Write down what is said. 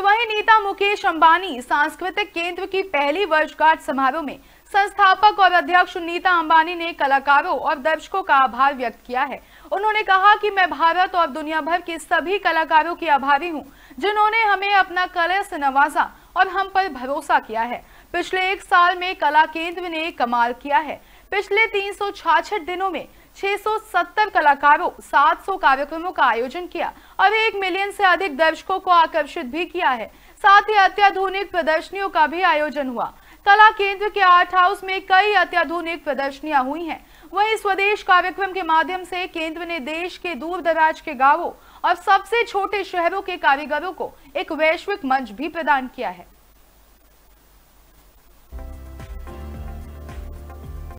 तो वहीं नेता मुकेश अंबानी सांस्कृतिक केंद्र की पहली वर्षगांठ समारोह में संस्थापक और अध्यक्ष नीता अंबानी ने कलाकारों और दर्शकों का आभार व्यक्त किया है उन्होंने कहा कि मैं भारत और दुनिया भर के सभी कलाकारों की आभारी हूं जिन्होंने हमें अपना कला से नवाजा और हम पर भरोसा किया है पिछले एक साल में कला केंद्र ने कमाल किया है पिछले तीन दिनों में 670 कलाकारों 700 कार्यक्रमों का आयोजन किया और एक मिलियन से अधिक दर्शकों को आकर्षित भी किया है साथ ही अत्याधुनिक प्रदर्शनियों का भी आयोजन हुआ कला केंद्र के आर्ट हाउस में कई अत्याधुनिक प्रदर्शनियां हुई हैं। वहीं स्वदेश कार्यक्रम के माध्यम से केंद्र ने देश के दूर दराज के गांवों और सबसे छोटे शहरों के कारीगरों को एक वैश्विक मंच भी प्रदान किया है